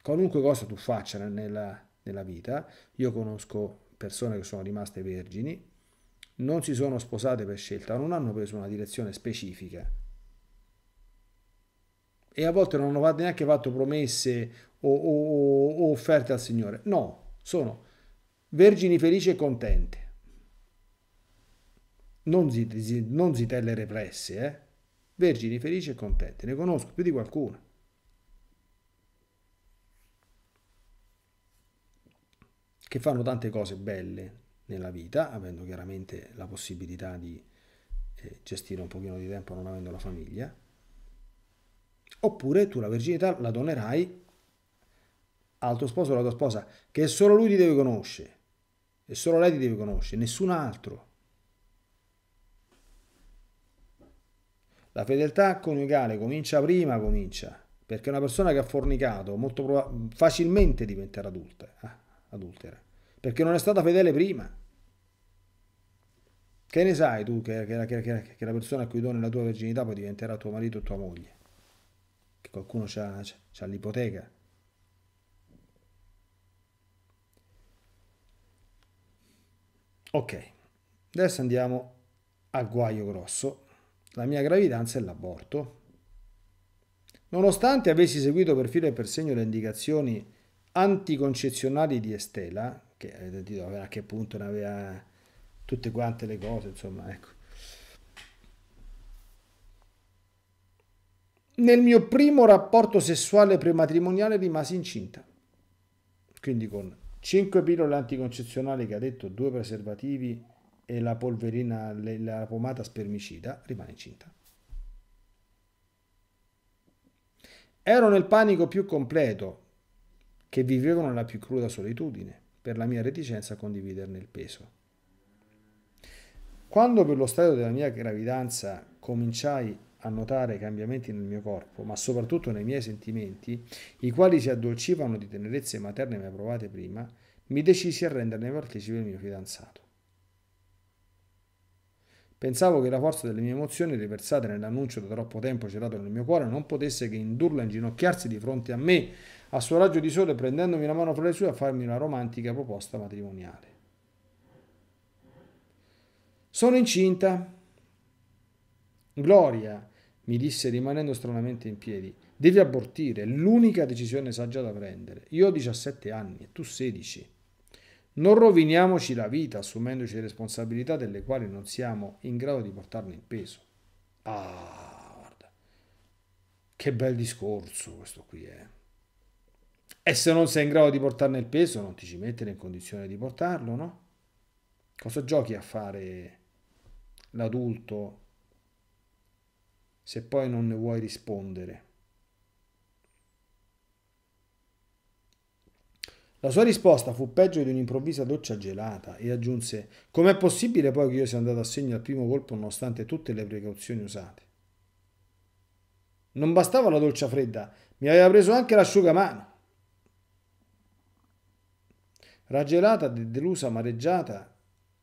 Qualunque cosa tu faccia nella, nella vita, io conosco persone che sono rimaste vergini, non si sono sposate per scelta, non hanno preso una direzione specifica e a volte non hanno neanche fatto promesse o, o, o offerte al Signore. No, sono vergini felici e contente. Non, non zitelle represse, eh? Vergini felici e contente. Ne conosco più di qualcuno. Che fanno tante cose belle nella vita, avendo chiaramente la possibilità di eh, gestire un pochino di tempo non avendo la famiglia. Oppure tu la verginità la donerai al tuo sposo o alla tua sposa che solo lui ti deve conoscere e solo lei ti deve conoscere, nessun altro. La fedeltà coniugale comincia prima, comincia, perché una persona che ha fornicato molto facilmente diventerà adulta, eh, adultera, perché non è stata fedele prima. Che ne sai tu che, che, che, che la persona a cui doni la tua virginità poi diventerà tuo marito o tua moglie? Che qualcuno ha l'ipoteca? Ok, adesso andiamo al guaio grosso. La mia gravidanza e l'aborto. Nonostante avessi seguito per filo e per segno le indicazioni anticoncezionali di Estela, che avete detto a che punto ne aveva tutte quante le cose, insomma, ecco. Nel mio primo rapporto sessuale prematrimoniale rimasi incinta, quindi con 5 pillole anticoncezionali che ha detto, due preservativi e la polverina, la pomata spermicida, rimane incinta. Ero nel panico più completo, che vivevo nella più cruda solitudine, per la mia reticenza a condividerne il peso. Quando per lo stadio della mia gravidanza cominciai a notare cambiamenti nel mio corpo, ma soprattutto nei miei sentimenti, i quali si addolcivano di tenerezze materne mai provate prima, mi decisi a renderne partecipe il mio fidanzato. Pensavo che la forza delle mie emozioni, riversate nell'annuncio da troppo tempo celato nel mio cuore, non potesse che indurla a inginocchiarsi di fronte a me, a suo raggio di sole, prendendomi la mano fra le sue a farmi una romantica proposta matrimoniale. Sono incinta, Gloria, mi disse rimanendo stranamente in piedi, devi abortire, è l'unica decisione saggia da prendere. Io ho 17 anni e tu 16. Non roviniamoci la vita assumendoci responsabilità delle quali non siamo in grado di portarne il peso. Ah, guarda, che bel discorso questo qui è. Eh. E se non sei in grado di portarne il peso, non ti ci mettere in condizione di portarlo, no? Cosa giochi a fare l'adulto se poi non ne vuoi rispondere. La sua risposta fu peggio di un'improvvisa doccia gelata e aggiunse Com'è possibile poi che io sia andato a segno al primo colpo nonostante tutte le precauzioni usate? Non bastava la doccia fredda, mi aveva preso anche l'asciugamano. Ragelata, delusa, amareggiata,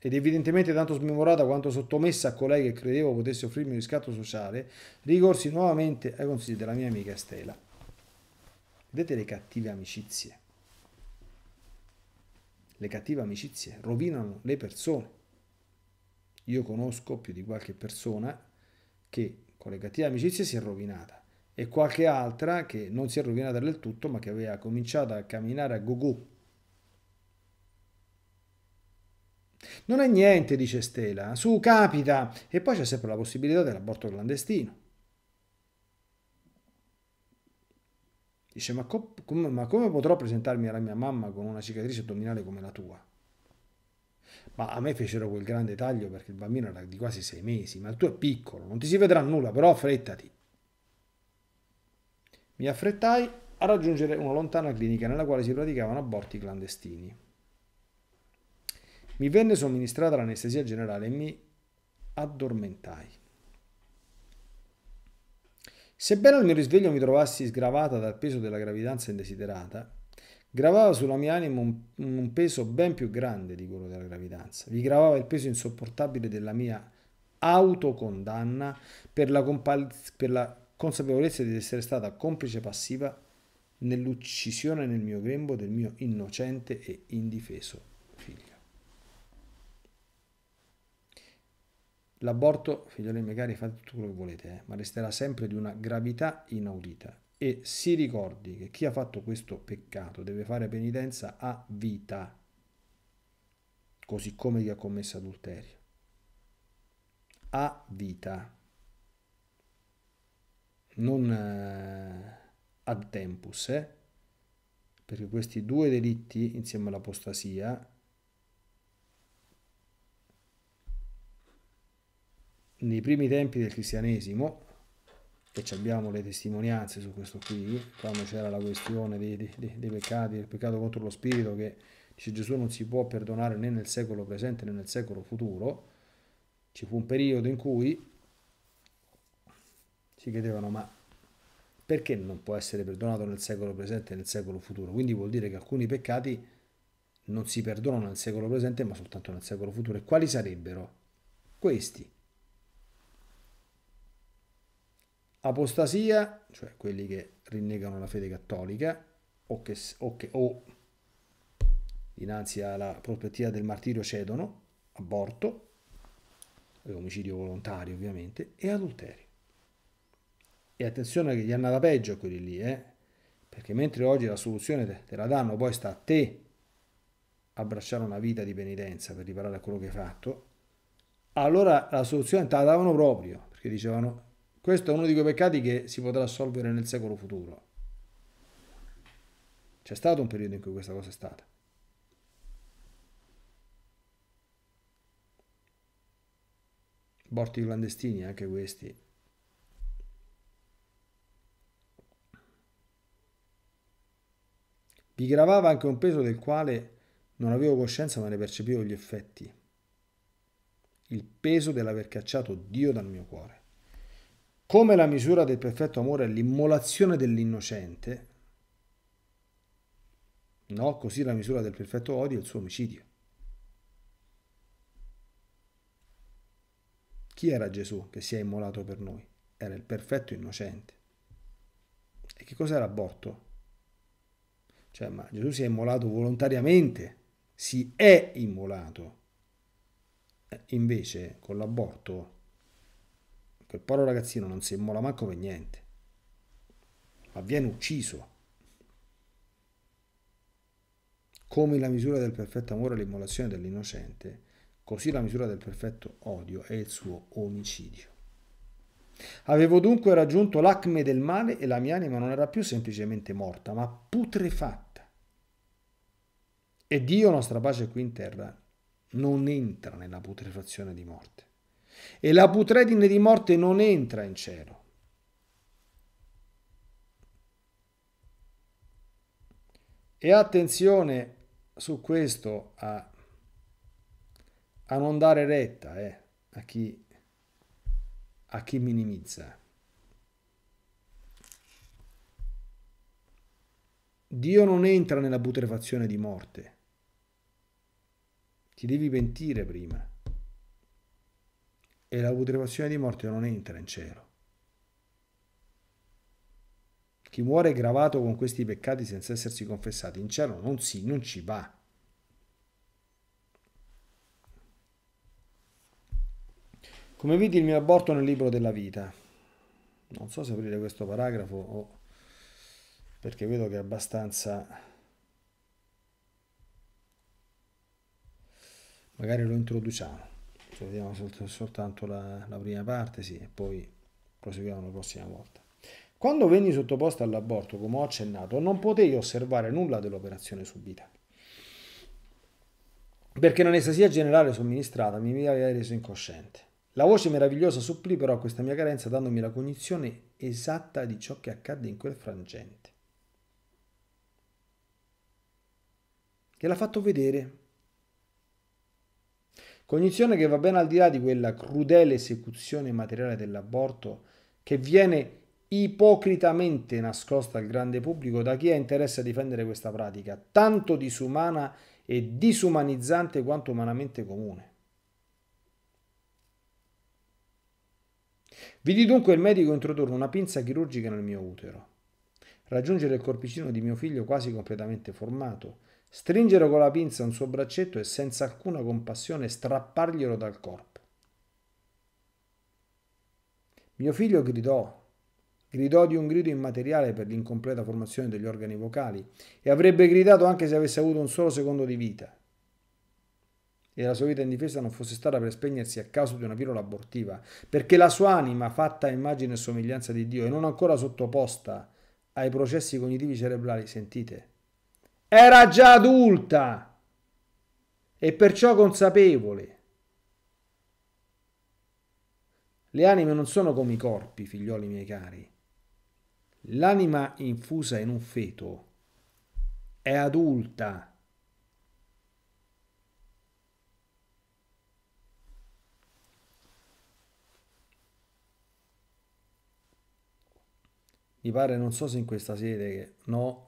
ed evidentemente tanto smemorata quanto sottomessa a colei che credevo potesse offrirmi un riscatto sociale, ricorsi nuovamente ai consigli della mia amica Stella. Vedete le cattive amicizie. Le cattive amicizie rovinano le persone. Io conosco più di qualche persona che con le cattive amicizie si è rovinata e qualche altra che non si è rovinata del tutto ma che aveva cominciato a camminare a gogò Non è niente, dice Stella. Su, capita. E poi c'è sempre la possibilità dell'aborto clandestino. Dice, ma, com ma come potrò presentarmi alla mia mamma con una cicatrice addominale come la tua? ma a me fecero quel grande taglio perché il bambino era di quasi sei mesi, ma il tuo è piccolo, non ti si vedrà nulla, però affrettati. Mi affrettai a raggiungere una lontana clinica nella quale si praticavano aborti clandestini. Mi venne somministrata l'anestesia generale e mi addormentai. Sebbene al mio risveglio mi trovassi sgravata dal peso della gravidanza indesiderata, gravava sulla mia anima un, un, peso ben più grande di quello della gravidanza. Vi gravava il peso insopportabile della mia autocondanna per la, per la consapevolezza di essere stata complice passiva nell'uccisione nel mio grembo del mio innocente e indifeso L'aborto, figlioli magari fate tutto quello che volete, eh, ma resterà sempre di una gravità inaudita. E si ricordi che chi ha fatto questo peccato deve fare penitenza a vita, così come chi ha commesso adulterio. A vita, non eh, ad tempus, eh? perché questi due delitti, insieme all'apostasia, nei primi tempi del cristianesimo, e abbiamo le testimonianze su questo qui, quando c'era la questione dei, dei, dei peccati, il peccato contro lo spirito, che dice Gesù non si può perdonare né nel secolo presente né nel secolo futuro, ci fu un periodo in cui si chiedevano ma perché non può essere perdonato nel secolo presente e nel secolo futuro? Quindi vuol dire che alcuni peccati non si perdonano nel secolo presente ma soltanto nel secolo futuro. E quali sarebbero? Questi. apostasia, cioè quelli che rinnegano la fede cattolica o che, o, che, o dinanzi alla prospettiva del martirio cedono, aborto, e eh, omicidio volontario ovviamente, e adulterio. E attenzione che gli è andata peggio a quelli lì, eh? perché mentre oggi la soluzione te, te la danno, poi sta a te abbracciare una vita di penitenza per riparare a quello che hai fatto, allora la soluzione te la davano proprio, perché dicevano questo è uno di quei peccati che si potrà assolvere nel secolo futuro. C'è stato un periodo in cui questa cosa è stata. Aborti clandestini, anche questi. Vi gravava anche un peso del quale non avevo coscienza ma ne percepivo gli effetti. Il peso dell'aver cacciato Dio dal mio cuore come la misura del perfetto amore è l'immolazione dell'innocente, no, così la misura del perfetto odio è il suo omicidio. Chi era Gesù che si è immolato per noi? Era il perfetto innocente. E che cos'è l'aborto? Cioè, ma Gesù si è immolato volontariamente, si è immolato. Invece, con l'aborto Quel povero ragazzino non si immola manco per niente, ma viene ucciso. Come la misura del perfetto amore è l'immolazione dell'innocente, così la misura del perfetto odio è il suo omicidio. Avevo dunque raggiunto l'acme del male e la mia anima non era più semplicemente morta, ma putrefatta. E Dio, nostra pace qui in terra, non entra nella putrefazione di morte e la putredine di morte non entra in cielo. E attenzione su questo a, a non dare retta eh, a, chi, a chi minimizza. Dio non entra nella putrefazione di morte. Ti devi pentire prima e la putrefazione di morte non entra in cielo. Chi muore gravato con questi peccati senza essersi confessati in cielo non, si, non ci va. Come vedi il mio aborto nel libro della vita. Non so se aprire questo paragrafo o perché vedo che è abbastanza... Magari lo introduciamo cioè vediamo solt- soltanto la, la, prima parte, sì, e poi proseguiamo la prossima volta. Quando venni sottoposto all'aborto, come ho accennato, non potei osservare nulla dell'operazione subita, perché l'anestesia generale somministrata mi aveva reso incosciente. La voce meravigliosa supplì però a questa mia carenza dandomi la cognizione esatta di ciò che accadde in quel frangente. E l'ha fatto vedere Cognizione che va ben al di là di quella crudele esecuzione materiale dell'aborto che viene ipocritamente nascosta al grande pubblico da chi ha interesse a difendere questa pratica, tanto disumana e disumanizzante quanto umanamente comune. Vidi dunque il medico introdurre una pinza chirurgica nel mio utero, raggiungere il corpicino di mio figlio quasi completamente formato, stringere con la pinza un suo braccetto e senza alcuna compassione strapparglielo dal corpo. Mio figlio gridò, gridò di un grido immateriale per l'incompleta formazione degli organi vocali e avrebbe gridato anche se avesse avuto un solo secondo di vita e la sua vita in difesa non fosse stata per spegnersi a causa di una virola abortiva, perché la sua anima, fatta a immagine e somiglianza di Dio e non ancora sottoposta ai processi cognitivi cerebrali, sentite, era già adulta e perciò consapevole. Le anime non sono come i corpi, figlioli miei cari. L'anima infusa in un feto è adulta. Mi pare, non so se in questa sede, no,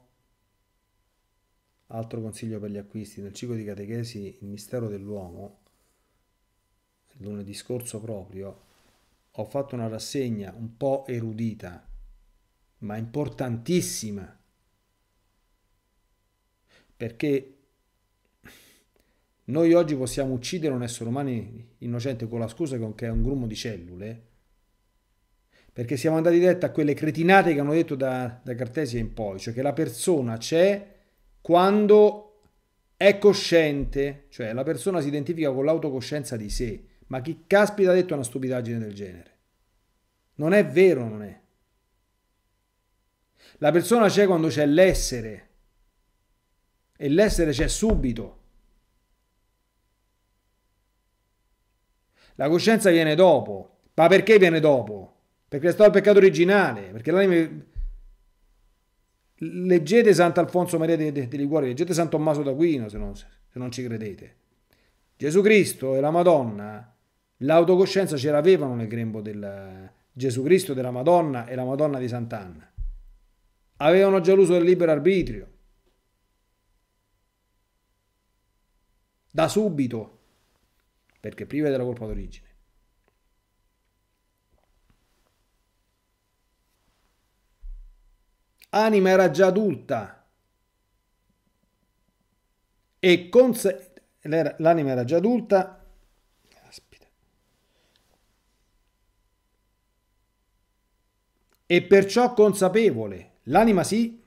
Altro consiglio per gli acquisti. Nel ciclo di catechesi Il mistero dell'uomo, lunedì scorso proprio, ho fatto una rassegna un po' erudita, ma importantissima, perché noi oggi possiamo uccidere un essere umano innocente con la scusa che è un grumo di cellule, perché siamo andati diretti a quelle cretinate che hanno detto da, da Cartesia in poi, cioè che la persona c'è quando è cosciente, cioè la persona si identifica con l'autocoscienza di sé. Ma chi caspita ha detto una stupidaggine del genere? Non è vero, non è. La persona c'è quando c'è l'essere e l'essere c'è subito. La coscienza viene dopo. Ma perché viene dopo? Perché è stato il peccato originale, perché l'anima leggete Sant'Alfonso Maria di, di, Liguori, leggete San Tommaso d'Aquino se non, se non ci credete. Gesù Cristo e la Madonna, l'autocoscienza ce l'avevano nel grembo del Gesù Cristo della Madonna e la Madonna di Sant'Anna. Avevano già l'uso del libero arbitrio. Da subito, perché prive della colpa d'origine. Anima era già adulta e conse- l'anima era già adulta. Aspita. E perciò consapevole. L'anima sì,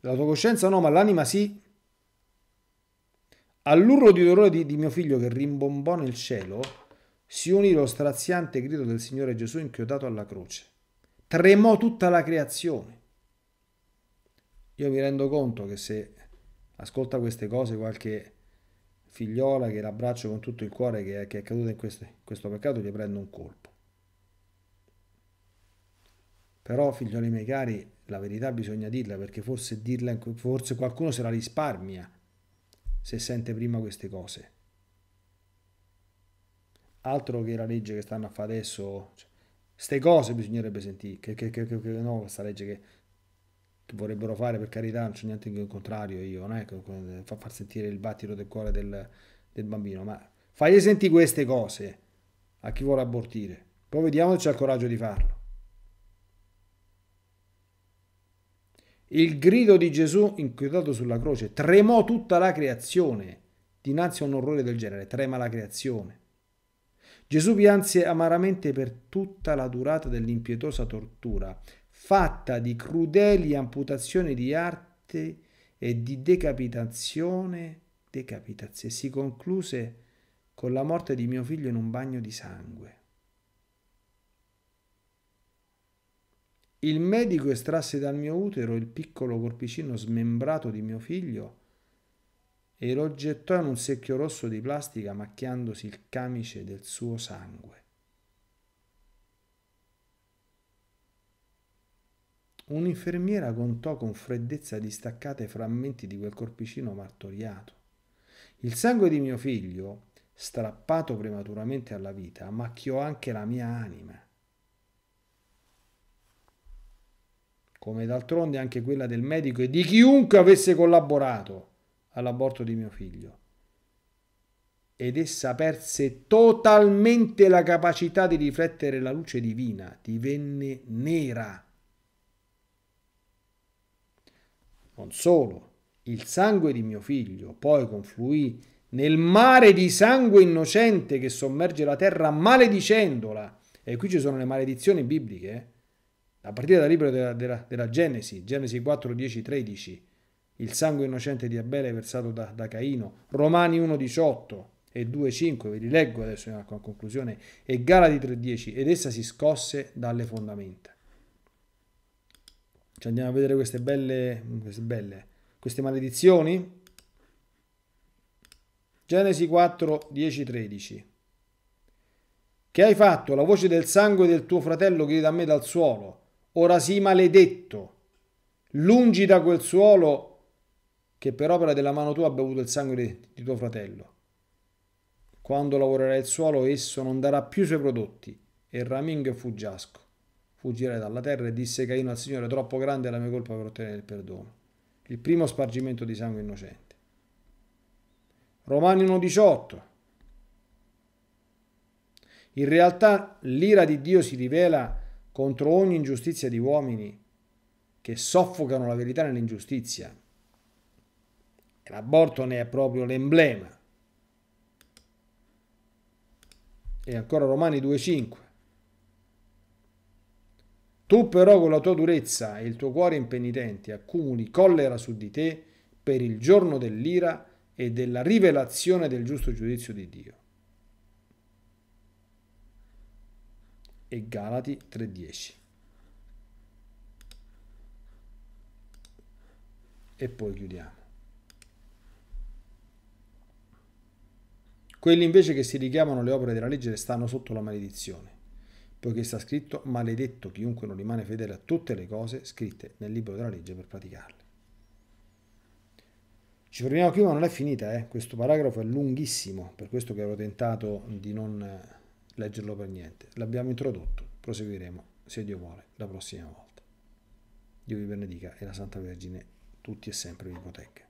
l'autocoscienza no, ma l'anima sì. All'urlo di dolore di, di mio figlio che rimbombò nel cielo, si unì lo straziante grido del Signore Gesù inchiodato alla croce. Tremò tutta la creazione. Io mi rendo conto che se ascolta queste cose qualche figliola che l'abbraccio con tutto il cuore che è, che è caduta in questo, questo peccato, gli prendo un colpo. Però, figlioli miei cari, la verità bisogna dirla perché forse, dirla, forse qualcuno se la risparmia se sente prima queste cose. Altro che la legge che stanno a fare adesso, cioè, cose bisognerebbe sentire, che, che, che, che no, questa legge che che vorrebbero fare, per carità, non c'è niente in contrario io, non è che fa far sentire il battito del cuore del, del bambino, ma fagli sentire queste cose a chi vuole abortire, poi vediamo se c'è il coraggio di farlo. Il grido di Gesù inquietato sulla croce tremò tutta la creazione dinanzi a un orrore del genere, trema la creazione. Gesù pianse amaramente per tutta la durata dell'impietosa tortura, fatta di crudeli amputazioni di arte e di decapitazione, decapitazione, si concluse con la morte di mio figlio in un bagno di sangue. Il medico estrasse dal mio utero il piccolo corpicino smembrato di mio figlio e lo gettò in un secchio rosso di plastica macchiandosi il camice del suo sangue. Un'infermiera contò con freddezza distaccata i frammenti di quel corpicino martoriato. Il sangue di mio figlio, strappato prematuramente alla vita, macchiò anche la mia anima. Come d'altronde anche quella del medico e di chiunque avesse collaborato all'aborto di mio figlio. Ed essa perse totalmente la capacità di riflettere la luce divina, divenne nera Non solo, il sangue di mio figlio poi confluì nel mare di sangue innocente che sommerge la terra maledicendola. E qui ci sono le maledizioni bibliche, eh? a partire dal libro della, della, della, Genesi, Genesi 4, 10, 13, il sangue innocente di Abele versato da, da Caino, Romani 1, 18 e 2, 5, ve li leggo adesso in conclusione, e Galati 10, ed essa si scosse dalle fondamenta. Cioè andiamo a vedere queste belle, queste belle, queste maledizioni. Genesi 4, 10, 13. Che hai fatto? La voce del sangue del tuo fratello grida a me dal suolo. Ora sii maledetto. Lungi da quel suolo che per opera della mano tua ha bevuto il sangue di tuo fratello. Quando lavorerai il suolo, esso non darà più i suoi prodotti e il ramingo fu giasco fuggire dalla terra e disse Caino al Signore, troppo grande è la mia colpa per ottenere il perdono. Il primo spargimento di sangue innocente. Romani 1.18. In realtà l'ira di Dio si rivela contro ogni ingiustizia di uomini che soffocano la verità nell'ingiustizia. E l'aborto ne è proprio l'emblema. E ancora Romani 2.5. Tu però con la tua durezza e il tuo cuore impenitente accumuli collera su di te per il giorno dell'ira e della rivelazione del giusto giudizio di Dio. E Galati 3:10. E poi chiudiamo. Quelli invece che si richiamano le opere della legge restano sotto la maledizione poiché sta scritto maledetto chiunque non rimane fedele a tutte le cose scritte nel libro della legge per praticarle. Ci fermiamo qui ma non è finita, eh? questo paragrafo è lunghissimo, per questo che ero tentato di non eh, leggerlo per niente. L'abbiamo introdotto, proseguiremo, se Dio vuole, la prossima volta. Dio vi benedica e la Santa Vergine tutti e sempre vi protegga.